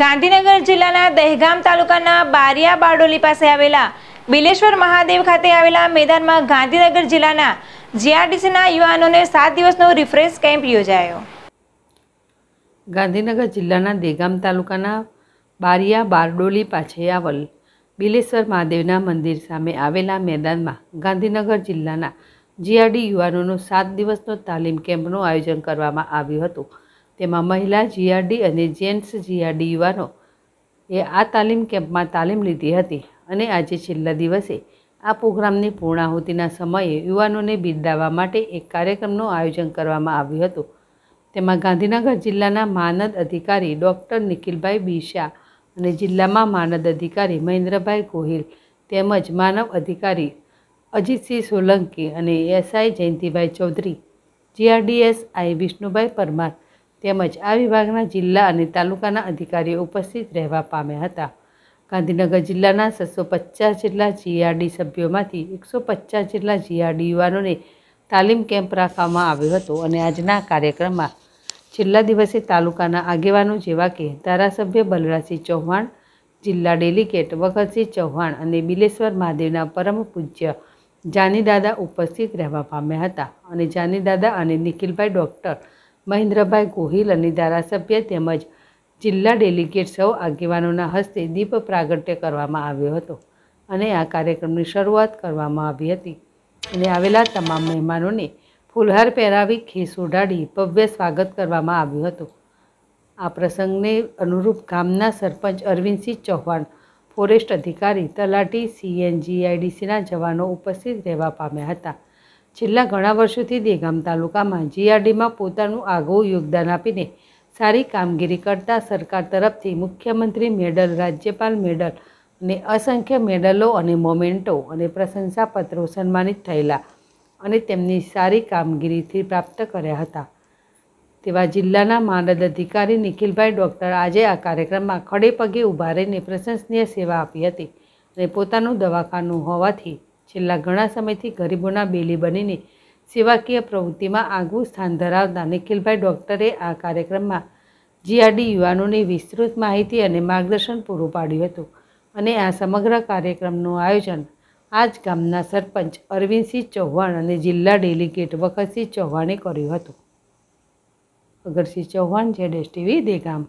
ગાંધીનગર જિલ્લાના દહેગામ તાલુકાના બારિયા બારડોલી પાસે આવેલા બિલેશ્વર મહાદેવ ખાતે આવેલા મેદાનમાં ગાંધીનગર જિલ્લાના જીઆરડીસીના યુવાનોને સાત દિવસનો રિફ્રેશ કેમ્પ યોજાયો ગાંધીનગર જિલ્લાના દહેગામ તાલુકાના બારિયા બારડોલી પાસે આવેલ બિલેશ્વર મહાદેવના મંદિર સામે આવેલા મેદાનમાં ગાંધીનગર જિલ્લાના જીઆરડી યુવાનોનો સાત દિવસનો તાલીમ કેમ્પનું આયોજન કરવામાં આવ્યું હતું તેમાં મહિલા જીઆરડી અને જेंट्स જીઆરડી યુવાનો એ આ તાલીમ કેમ્પમાં તાલીમ લીધી હતી અને આજે છેલ્લા દિવસે આ પ્રોગ્રામની પૂર્ણા હોતીના સમયે યુવાનોને વિદાયવા માટે એક કાર્યક્રમનું આયોજન કરવામાં આવ્યું હતું તેમાં ગાંધીનગર જિલ્લાના માનદ અધિકારી ડોક્ટર નિકિલભાઈ બીશા અને જિલ્લામાં માનદ અધિકારી મૈન્દ્રભાઈ ગોહિલ તેમજ માનવ અધિકારી અજીતસિંહ સોલંકી અને એસઆઈ જયнтиભાઈ ચૌધરી જીઆરડીએસઆઈ વિષ્ણુભાઈ પરમાર તેમજ આ વિભાગના જિલ્લા અને તાલુકાના અધિકારીઓ ઉપસ્થિત રહેવા પામે હતા ગાંધીનગર જિલ્લાના 650 જેટલા જીઆરડી સભ્યોમાંથી 150 જેટલા જીઆરડી વાનોને તાલીમ કેમ્પ રાખવામાં આવ્યો હતો અને આજના કાર્યક્રમમાં છેલ્લા દિવસે તાલુકાના આગેવાનો જેવા કે તારા સભ્ય બલરાસી ચૌહાણ જિલ્લા ડેલીકેટ વખતસિંહ ચૌહાણ અને બિલેશ્વર મહાદેવના પરમ પૂજ્ય જની દાદા ઉપસ્થિત રહેવા પામે હતા અને જની દાદા અને નિકિલભાઈ ડોક્ટર મહેન્દ્રભાઈ ગોહિલ અને ધારાસભ્ય તેમજ જિલ્લા ડેલી કેસવ આગેવાનોના હસ્તે દીપ પ્રાગટ્ય કરવામાં આવ્યો હતો અને આ કાર્યક્રમની શરૂઆત કરવામાં આવી હતી અને આવેલા તમામ મહેમાનોને ફૂલહાર પહેરાવી કેસ ઉડાડી પવ્ય સ્વાગત કરવામાં આવ્યું હતો આ પ્રસંગે અનુરૂપ ગામના સરપંચ અરવિંદસિંહ ચૌહાણ ફોરેસ્ટ અધિકારી તલાટી સી એન જી આઈડીસી ના જવાનો ઉપસ્થિત દેવા પામે હતા છેલ્લા ઘણા વર્ષોથી દેગામ તાલુકામાં જીઆરડીમાં પોતાનું આગવું યોગદાન આપીને સારી કામગીરી કરતા સરકાર તરફથી મુખ્યમંત્રી મેડલ રાજ્યપાલ મેડલ અને અસંખ્ય મેડલો અને મોમેન્ટો અને પ્રશંસાપત્રો સન્માનિત થયેલા અને તેમની સારી કામગીરીથી પ્રાપ્ત કર્યા હતા તેવા જિલ્લાના માનદ અધિકારી નિખિલભાઈ ડૉક્ટર આજે આ કાર્યક્રમમાં ખડે પગે ઊભા રહીને પ્રશંસનીય સેવા આપી હતી અને પોતાનું દવાખાનું હોવાથી છેલ્લા ઘણા સમયથી ગરીબોના બેલી બનીને સેવાકીય પ્રવૃત્તિમાં આગવું સ્થાન ધરાવતા નિખિલભાઈ ડૉક્ટરે આ કાર્યક્રમમાં જીઆરડી યુવાનોને વિસ્તૃત માહિતી અને માર્ગદર્શન પૂરું પાડ્યું હતું અને આ સમગ્ર કાર્યક્રમનું આયોજન આજ ગામના સરપંચ અરવિંદસિંહ ચૌહાણ અને જિલ્લા ડેલિગેટ વખતસિંહ ચૌહાણે કર્યું હતું Agarsinh Chauhan Z S TV Degam